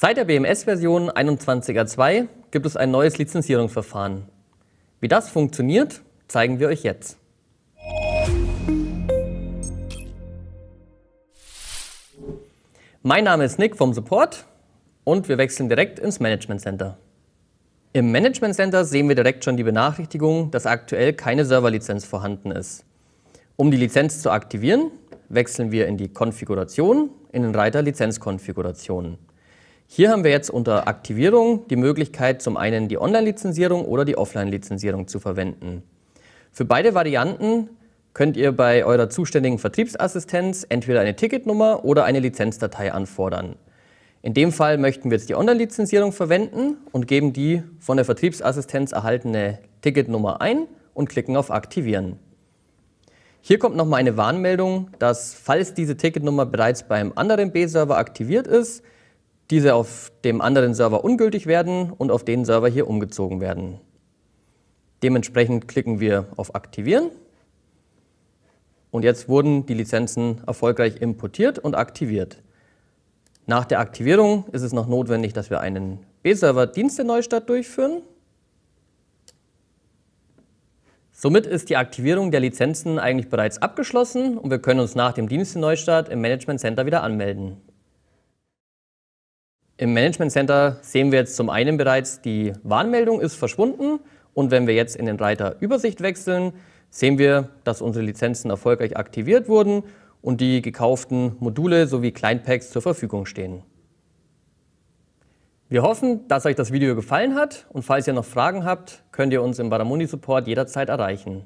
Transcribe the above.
Seit der BMS-Version 21.2 gibt es ein neues Lizenzierungsverfahren. Wie das funktioniert, zeigen wir euch jetzt. Mein Name ist Nick vom Support und wir wechseln direkt ins Management Center. Im Management Center sehen wir direkt schon die Benachrichtigung, dass aktuell keine Serverlizenz vorhanden ist. Um die Lizenz zu aktivieren, wechseln wir in die Konfiguration, in den Reiter Lizenzkonfigurationen. Hier haben wir jetzt unter Aktivierung die Möglichkeit, zum einen die Online-Lizenzierung oder die Offline-Lizenzierung zu verwenden. Für beide Varianten könnt ihr bei eurer zuständigen Vertriebsassistenz entweder eine Ticketnummer oder eine Lizenzdatei anfordern. In dem Fall möchten wir jetzt die Online-Lizenzierung verwenden und geben die von der Vertriebsassistenz erhaltene Ticketnummer ein und klicken auf Aktivieren. Hier kommt nochmal eine Warnmeldung, dass falls diese Ticketnummer bereits beim anderen B-Server aktiviert ist, diese auf dem anderen Server ungültig werden und auf den Server hier umgezogen werden. Dementsprechend klicken wir auf Aktivieren. Und jetzt wurden die Lizenzen erfolgreich importiert und aktiviert. Nach der Aktivierung ist es noch notwendig, dass wir einen B-Server Dienste-Neustart durchführen. Somit ist die Aktivierung der Lizenzen eigentlich bereits abgeschlossen und wir können uns nach dem Dienste-Neustart im Management Center wieder anmelden. Im Management Center sehen wir jetzt zum einen bereits, die Warnmeldung ist verschwunden. Und wenn wir jetzt in den Reiter Übersicht wechseln, sehen wir, dass unsere Lizenzen erfolgreich aktiviert wurden und die gekauften Module sowie Kleinpacks zur Verfügung stehen. Wir hoffen, dass euch das Video gefallen hat und falls ihr noch Fragen habt, könnt ihr uns im Baramundi Support jederzeit erreichen.